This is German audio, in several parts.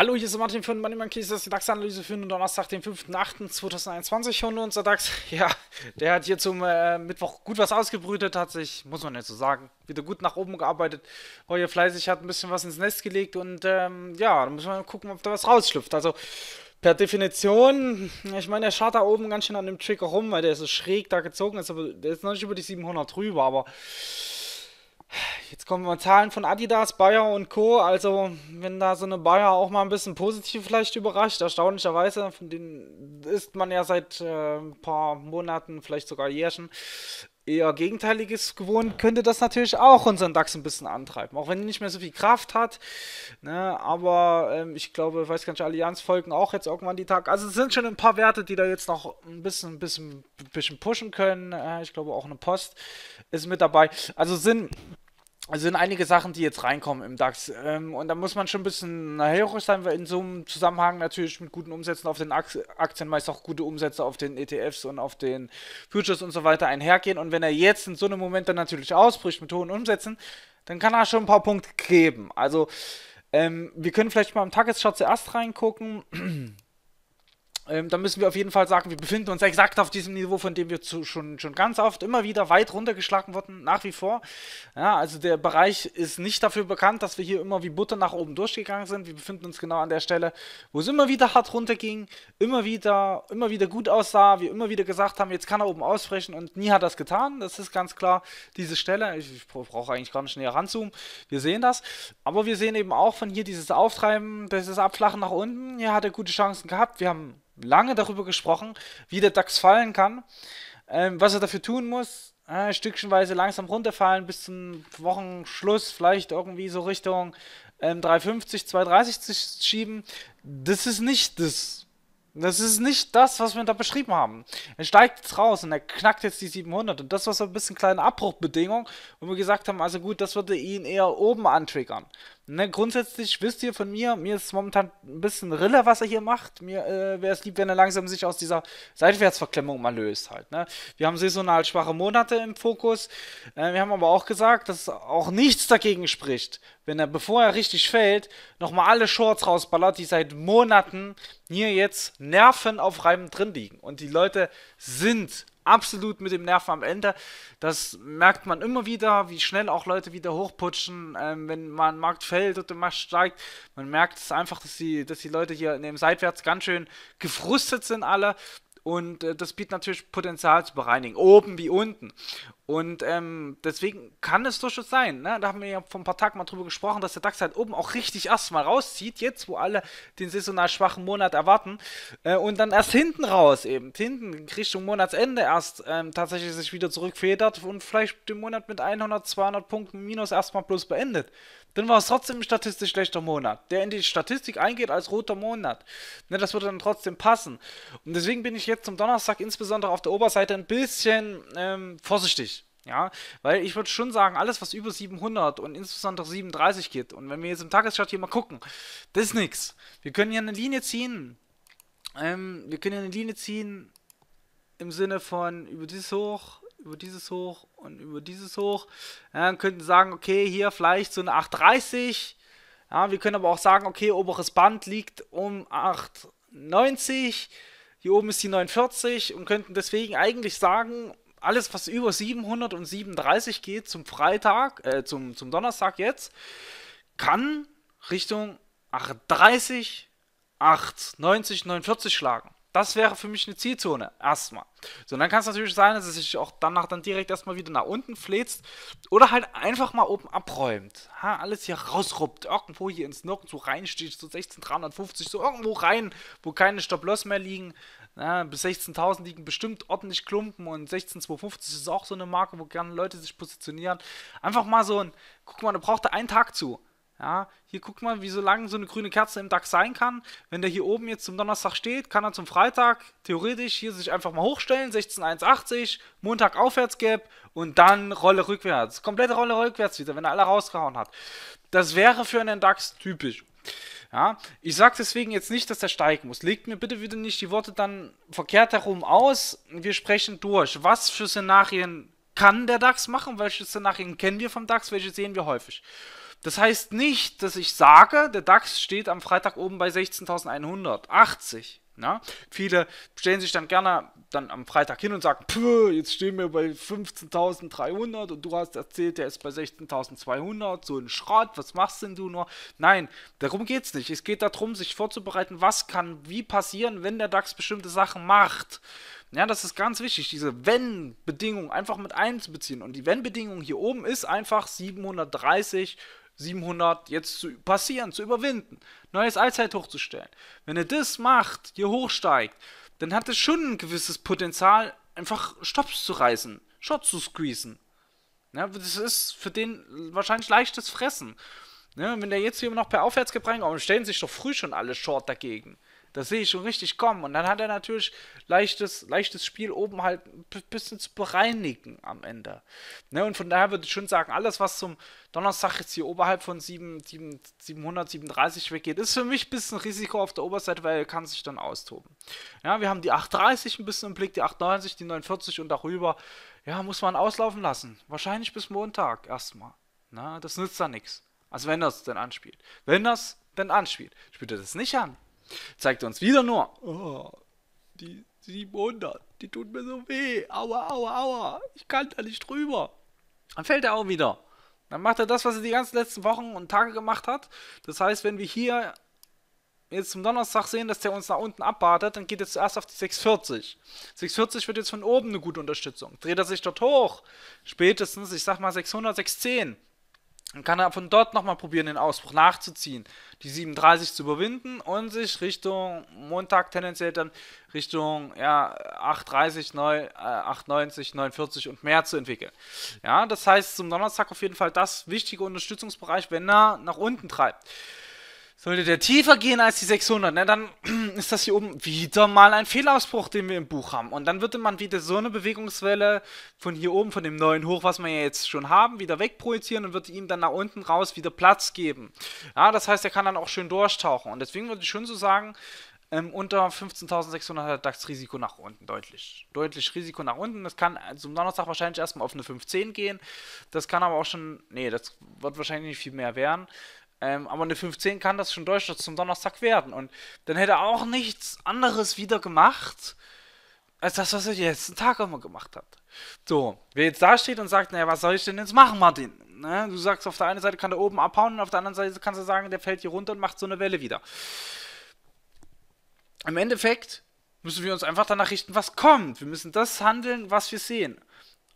Hallo, hier ist Martin von Money Monkeys, das ist die DAX-Analyse für den Donnerstag, den 5.8.2021 und unser DAX, ja, der hat hier zum äh, Mittwoch gut was ausgebrütet, hat sich, muss man jetzt so sagen, wieder gut nach oben gearbeitet, war hier fleißig, hat ein bisschen was ins Nest gelegt und ähm, ja, da müssen wir mal gucken, ob da was rausschlüpft, also per Definition, ich meine, der schaut da oben ganz schön an dem Trigger rum, weil der ist so schräg da gezogen ist, aber der ist noch nicht über die 700 drüber, aber Jetzt kommen mal Zahlen von Adidas, Bayer und Co. Also, wenn da so eine Bayer auch mal ein bisschen positiv vielleicht überrascht, erstaunlicherweise, von denen ist man ja seit äh, ein paar Monaten, vielleicht sogar Jährchen, eher Gegenteiliges gewohnt, könnte das natürlich auch unseren DAX ein bisschen antreiben. Auch wenn er nicht mehr so viel Kraft hat. Ne? Aber ähm, ich glaube, weiß gar nicht, Allianz folgen auch jetzt irgendwann die Tag. Also es sind schon ein paar Werte, die da jetzt noch ein bisschen, bisschen, bisschen pushen können. Äh, ich glaube auch eine Post ist mit dabei. Also sind also sind einige Sachen, die jetzt reinkommen im DAX. Ähm, und da muss man schon ein bisschen hellhörig sein, weil in so einem Zusammenhang natürlich mit guten Umsätzen auf den Aktien meist auch gute Umsätze auf den ETFs und auf den Futures und so weiter einhergehen. Und wenn er jetzt in so einem Moment dann natürlich ausbricht mit hohen Umsätzen, dann kann er schon ein paar Punkte geben. Also ähm, wir können vielleicht mal im Tagesschart zuerst reingucken. Ähm, da müssen wir auf jeden Fall sagen, wir befinden uns exakt auf diesem Niveau, von dem wir zu, schon, schon ganz oft immer wieder weit runtergeschlagen wurden, nach wie vor. Ja, also der Bereich ist nicht dafür bekannt, dass wir hier immer wie Butter nach oben durchgegangen sind. Wir befinden uns genau an der Stelle, wo es immer wieder hart runterging, immer wieder, immer wieder gut aussah, wir immer wieder gesagt haben, jetzt kann er oben ausbrechen und nie hat das getan. Das ist ganz klar diese Stelle. Ich, ich brauche eigentlich gar nicht näher ranzoomen. Wir sehen das. Aber wir sehen eben auch von hier dieses Auftreiben, dieses Abflachen nach unten. Hier hat er gute Chancen gehabt. Wir haben lange darüber gesprochen, wie der DAX fallen kann, ähm, was er dafür tun muss. Äh, stückchenweise langsam runterfallen bis zum Wochenschluss, vielleicht irgendwie so Richtung ähm, 350, 230 zu schieben. Das ist nicht das. Das ist nicht das, was wir da beschrieben haben. Er steigt jetzt raus und er knackt jetzt die 700. Und das war so ein bisschen kleine Abbruchbedingung, wo wir gesagt haben, also gut, das würde ihn eher oben antriggern. Ne, grundsätzlich wisst ihr von mir, mir ist momentan ein bisschen Rille, was er hier macht. Mir äh, wäre es lieb, wenn er langsam sich aus dieser Seitwärtsverklemmung mal löst halt. Ne? Wir haben saisonal schwache Monate im Fokus. Äh, wir haben aber auch gesagt, dass auch nichts dagegen spricht, wenn er, bevor er richtig fällt, nochmal alle Shorts rausballert, die seit Monaten hier jetzt Nerven auf Reiben drin liegen. Und die Leute sind absolut mit dem Nerv am Ende. Das merkt man immer wieder, wie schnell auch Leute wieder hochputschen, ähm, wenn man Markt fällt oder Markt steigt. Man merkt es einfach, dass die, dass die Leute hier in dem Seitwärts ganz schön gefrustet sind alle. Und äh, das bietet natürlich Potenzial zu bereinigen, oben wie unten. Und ähm, deswegen kann es durchaus sein. Ne? Da haben wir ja vor ein paar Tagen mal drüber gesprochen, dass der DAX halt oben auch richtig erstmal rauszieht, jetzt wo alle den saisonal schwachen Monat erwarten. Äh, und dann erst hinten raus, eben hinten Richtung Monatsende erst ähm, tatsächlich sich wieder zurückfedert und vielleicht den Monat mit 100, 200 Punkten minus erstmal bloß beendet. Dann war es trotzdem ein statistisch schlechter Monat, der in die Statistik eingeht als roter Monat. Ne, das würde dann trotzdem passen. Und deswegen bin ich jetzt zum Donnerstag insbesondere auf der Oberseite ein bisschen ähm, vorsichtig. Ja, weil ich würde schon sagen, alles, was über 700 und insbesondere 37 geht, und wenn wir jetzt im Tageschart hier mal gucken, das ist nichts. Wir können hier eine Linie ziehen. Ähm, wir können hier eine Linie ziehen im Sinne von über dieses hoch, über dieses hoch und über dieses hoch. Ja, könnten sagen, okay, hier vielleicht so eine 830. Ja, wir können aber auch sagen, okay, oberes Band liegt um 890. Hier oben ist die 49 und könnten deswegen eigentlich sagen, alles, was über 737 geht zum Freitag, äh, zum, zum Donnerstag jetzt, kann Richtung 830, 8, 90, 49 schlagen. Das wäre für mich eine Zielzone, erstmal. So, und dann kann es natürlich sein, dass es sich auch danach dann direkt erstmal wieder nach unten fläzt oder halt einfach mal oben abräumt. Ha, alles hier rausruppt, irgendwo hier ins Nirgendwo reinsticht, so 16, 350, so irgendwo rein, wo keine Stop-Loss mehr liegen. Na, bis 16.000 liegen bestimmt ordentlich Klumpen und 16.250 ist auch so eine Marke, wo gerne Leute sich positionieren. Einfach mal so ein, guck mal, da braucht er einen Tag zu. Ja, hier guckt mal, wie so lange so eine grüne Kerze im DAX sein kann. Wenn der hier oben jetzt zum Donnerstag steht, kann er zum Freitag theoretisch hier sich einfach mal hochstellen, 16,180, Montag Aufwärtsgap und dann Rolle rückwärts. Komplette Rolle rückwärts wieder, wenn er alle rausgehauen hat. Das wäre für einen DAX typisch. Ja? Ich sage deswegen jetzt nicht, dass er steigen muss. Legt mir bitte wieder nicht die Worte dann verkehrt herum aus. Wir sprechen durch. Was für Szenarien kann der DAX machen? Welche Szenarien kennen wir vom DAX? Welche sehen wir häufig? Das heißt nicht, dass ich sage, der DAX steht am Freitag oben bei 16.180. Na? Viele stellen sich dann gerne dann am Freitag hin und sagen, jetzt stehen wir bei 15.300 und du hast erzählt, der ist bei 16.200, so ein Schrott, was machst denn du nur? Nein, darum geht es nicht. Es geht darum, sich vorzubereiten, was kann wie passieren, wenn der DAX bestimmte Sachen macht. Ja, das ist ganz wichtig, diese Wenn-Bedingung einfach mit einzubeziehen. Und die Wenn-Bedingung hier oben ist einfach 730 700 jetzt zu passieren, zu überwinden, neues Allzeithoch zu stellen. Wenn er das macht, hier hochsteigt, dann hat es schon ein gewisses Potenzial, einfach Stops zu reißen, Shots zu squeezen. Ja, das ist für den wahrscheinlich leichtes Fressen. Ja, ne, wenn der jetzt hier immer noch per Aufwärtsgebränk kommt, stellen sich doch früh schon alle Short dagegen. Das sehe ich schon richtig kommen. Und dann hat er natürlich leichtes, leichtes Spiel oben halt ein bisschen zu bereinigen am Ende. Ne? Und von daher würde ich schon sagen, alles, was zum Donnerstag jetzt hier oberhalb von 7, 7, 737 weggeht, ist für mich ein bisschen Risiko auf der Oberseite, weil er kann sich dann austoben. Ja, wir haben die 830 ein bisschen im Blick, die 890, die 49 und darüber. Ja, muss man auslaufen lassen. Wahrscheinlich bis Montag erstmal. Na, ne, das nützt dann nichts. Also wenn das denn anspielt. Wenn das denn anspielt. Spielt er das nicht an, Zeigt uns wieder nur, oh, die 700, die tut mir so weh. Aua, aua, aua. Ich kann da nicht drüber. Dann fällt er auch wieder. Dann macht er das, was er die ganzen letzten Wochen und Tage gemacht hat. Das heißt, wenn wir hier jetzt zum Donnerstag sehen, dass der uns nach unten abwartet, dann geht er zuerst auf die 640. 640 wird jetzt von oben eine gute Unterstützung. Dreht er sich dort hoch, spätestens, ich sag mal 600, 610, dann kann er von dort nochmal probieren, den Ausbruch nachzuziehen, die 37 zu überwinden und sich Richtung Montag tendenziell dann Richtung ja, 830, 9, 890, 49 und mehr zu entwickeln. Ja, das heißt zum Donnerstag auf jeden Fall das wichtige Unterstützungsbereich, wenn er nach unten treibt. Sollte der tiefer gehen als die 600, ne, dann ist das hier oben wieder mal ein Fehlausbruch, den wir im Buch haben. Und dann würde man wieder so eine Bewegungswelle von hier oben, von dem neuen Hoch, was wir ja jetzt schon haben, wieder wegprojizieren und würde ihm dann nach unten raus wieder Platz geben. Ja, das heißt, er kann dann auch schön durchtauchen. Und deswegen würde ich schon so sagen, ähm, unter 15.600 hat er das Risiko nach unten, deutlich. Deutlich Risiko nach unten. Das kann zum Donnerstag wahrscheinlich erstmal auf eine 510 gehen. Das kann aber auch schon, nee, das wird wahrscheinlich nicht viel mehr werden. Ähm, aber eine 5 kann das schon deutlich zum Donnerstag werden. Und dann hätte er auch nichts anderes wieder gemacht, als das, was er den letzten Tag immer gemacht hat. So, wer jetzt da steht und sagt, naja, was soll ich denn jetzt machen, Martin? Ne? Du sagst, auf der einen Seite kann der oben abhauen und auf der anderen Seite kannst du sagen, der fällt hier runter und macht so eine Welle wieder. Im Endeffekt müssen wir uns einfach danach richten, was kommt. Wir müssen das handeln, was wir sehen.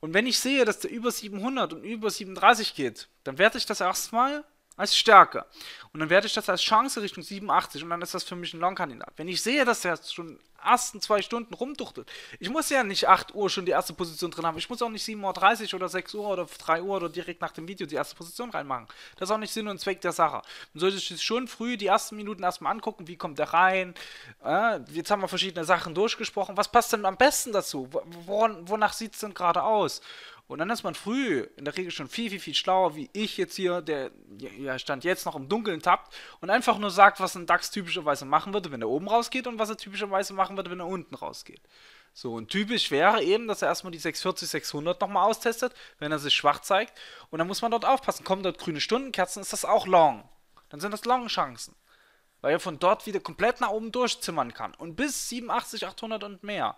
Und wenn ich sehe, dass der über 700 und über 37 geht, dann werde ich das erstmal als Stärke. Und dann werde ich das als Chance Richtung 87 und dann ist das für mich ein Long-Kandidat. Wenn ich sehe, dass der schon ersten zwei Stunden rumduchtelt, ich muss ja nicht 8 Uhr schon die erste Position drin haben. Ich muss auch nicht 7.30 Uhr oder 6 Uhr oder 3 Uhr oder direkt nach dem Video die erste Position reinmachen. Das ist auch nicht Sinn und Zweck der Sache. Man sollte sich schon früh die ersten Minuten erstmal angucken, wie kommt der rein. Äh, jetzt haben wir verschiedene Sachen durchgesprochen. Was passt denn am besten dazu? Woran, wonach sieht es denn gerade aus? Und dann ist man früh in der Regel schon viel, viel, viel schlauer, wie ich jetzt hier, der ja, stand jetzt noch im Dunkeln tappt und einfach nur sagt, was ein DAX typischerweise machen würde, wenn er oben rausgeht und was er typischerweise machen würde, wenn er unten rausgeht. So, und typisch wäre eben, dass er erstmal die 640, 600 nochmal austestet, wenn er sich schwach zeigt. Und dann muss man dort aufpassen. Kommen dort grüne Stundenkerzen, ist das auch long. Dann sind das Long-Chancen. Weil er von dort wieder komplett nach oben durchzimmern kann. Und bis 87, 800 und mehr.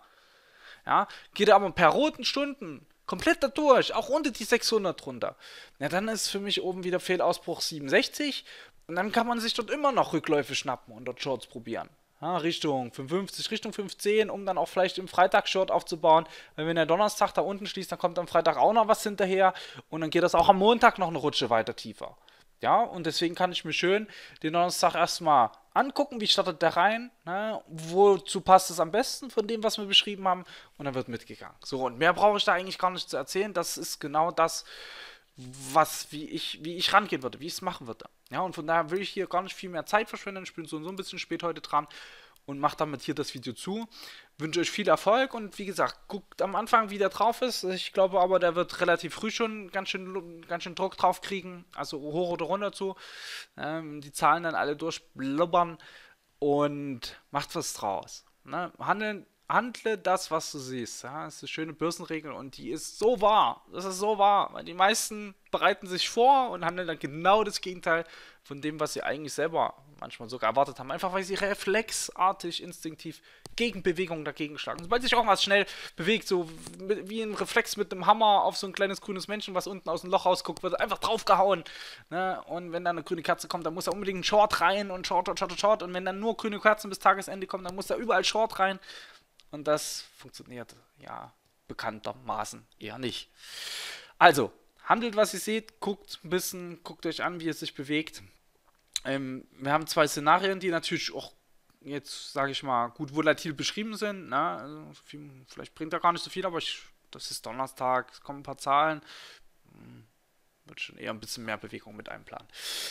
Ja, geht er aber per roten Stunden Komplett da durch, auch unter die 600 runter. Na, dann ist für mich oben wieder Fehlausbruch 67. Und dann kann man sich dort immer noch Rückläufe schnappen und dort Shorts probieren. Ja, Richtung 55, Richtung 510, um dann auch vielleicht im Freitag Short aufzubauen. Weil Wenn der Donnerstag da unten schließt, dann kommt am Freitag auch noch was hinterher. Und dann geht das auch am Montag noch eine Rutsche weiter tiefer. Ja, und deswegen kann ich mir schön den Donnerstag erstmal angucken, wie startet der rein, ne? wozu passt es am besten von dem, was wir beschrieben haben, und dann wird mitgegangen. So, und mehr brauche ich da eigentlich gar nicht zu erzählen. Das ist genau das, was, wie ich, wie ich rangehen würde, wie ich es machen würde. Ja, und von daher will ich hier gar nicht viel mehr Zeit verschwenden. Ich bin so, so ein bisschen spät heute dran und mache damit hier das Video zu. Wünsche euch viel Erfolg und wie gesagt, guckt am Anfang, wie der drauf ist. Ich glaube aber, der wird relativ früh schon ganz schön, ganz schön Druck drauf kriegen. Also hoch oder runter zu. Ähm, die Zahlen dann alle durchblubbern und macht was draus. Ne? Handeln, handle das, was du siehst. Ja? Das ist eine schöne Börsenregel und die ist so wahr. Das ist so wahr, weil die meisten bereiten sich vor und handeln dann genau das Gegenteil von dem, was sie eigentlich selber manchmal sogar erwartet haben, einfach weil sie reflexartig, instinktiv Gegenbewegungen dagegen schlagen. Sobald sich irgendwas schnell bewegt, so wie ein Reflex mit einem Hammer auf so ein kleines grünes Menschen, was unten aus dem Loch rausguckt, wird einfach draufgehauen. Ne? Und wenn da eine grüne Katze kommt, dann muss da unbedingt ein Short rein und Short, Short, Short, Short. Und wenn dann nur grüne Katzen bis Tagesende kommen, dann muss da überall Short rein. Und das funktioniert ja bekanntermaßen eher nicht. Also, handelt, was ihr seht, guckt ein bisschen, guckt euch an, wie es sich bewegt ähm, wir haben zwei Szenarien, die natürlich auch jetzt, sage ich mal, gut volatil beschrieben sind. Ne? Also viel, vielleicht bringt er gar nicht so viel, aber ich, das ist Donnerstag, es kommen ein paar Zahlen. Hm, wird schon eher ein bisschen mehr Bewegung mit einplanen.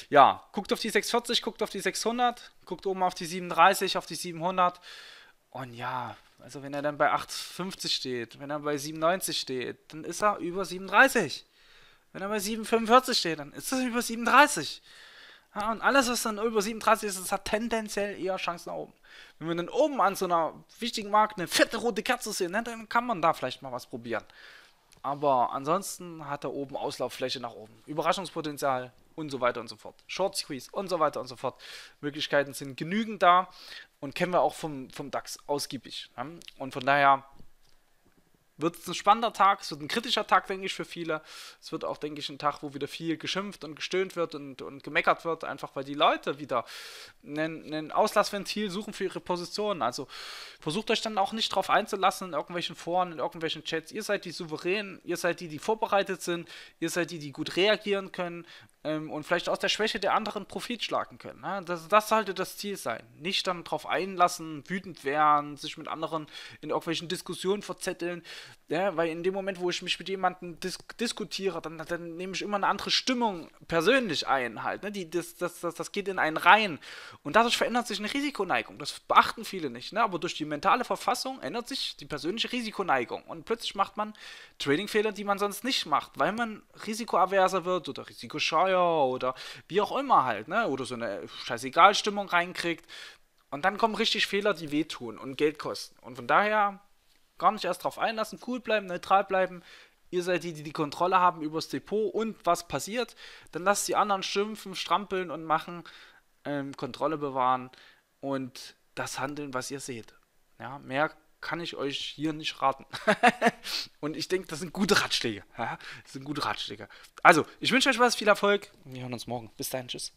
Ja, guckt auf die 640, guckt auf die 600, guckt oben auf die 37, auf die 700. Und ja, also wenn er dann bei 850 steht, wenn er bei 97 steht, dann ist er über 37. Wenn er bei 745 steht, dann ist er über 37. Ja, und alles, was dann über 37 ist, das hat tendenziell eher Chancen nach oben. Wenn wir dann oben an so einer wichtigen Marke eine fette rote Kerze sehen, ne, dann kann man da vielleicht mal was probieren. Aber ansonsten hat er oben Auslauffläche nach oben. Überraschungspotenzial und so weiter und so fort. Short Squeeze und so weiter und so fort. Möglichkeiten sind genügend da und kennen wir auch vom, vom DAX ausgiebig. Ne? Und von daher wird es ein spannender Tag, es wird ein kritischer Tag, denke ich, für viele. Es wird auch, denke ich, ein Tag, wo wieder viel geschimpft und gestöhnt wird und, und gemeckert wird, einfach weil die Leute wieder ein Auslassventil suchen für ihre Positionen. Also versucht euch dann auch nicht drauf einzulassen in irgendwelchen Foren, in irgendwelchen Chats. Ihr seid die Souveränen, ihr seid die, die vorbereitet sind, ihr seid die, die gut reagieren können ähm, und vielleicht aus der Schwäche der anderen Profit schlagen können. Ne? Das, das sollte das Ziel sein. Nicht dann drauf einlassen, wütend werden, sich mit anderen in irgendwelchen Diskussionen verzetteln. Ja? Weil in dem Moment, wo ich mich mit jemandem dis diskutiere, dann, dann nehme ich immer eine andere Stimmung persönlich ein. Halt, ne? Die, das, das, das, das geht in einen rein. Und dadurch verändert sich eine Risikoneigung. Das beachten viele nicht. Ne? Aber durch die mentale Verfassung ändert sich die persönliche Risikoneigung. Und plötzlich macht man Trading-Fehler, die man sonst nicht macht, weil man risikoaverser wird oder risikoscheuer Feuer oder wie auch immer halt, ne? Oder so eine Scheißegal-Stimmung reinkriegt. Und dann kommen richtig Fehler, die wehtun und Geld kosten. Und von daher gar nicht erst drauf einlassen, cool bleiben, neutral bleiben. Ihr seid die, die die Kontrolle haben über das Depot und was passiert. Dann lasst die anderen schimpfen, strampeln und machen, ähm, Kontrolle bewahren und das handeln, was ihr seht. Ja, mehr kann ich euch hier nicht raten. und ich denke, das sind gute Ratschläge. das sind gute Ratschläge. Also, ich wünsche euch was, viel Erfolg. Wir hören uns morgen. Bis dahin, tschüss.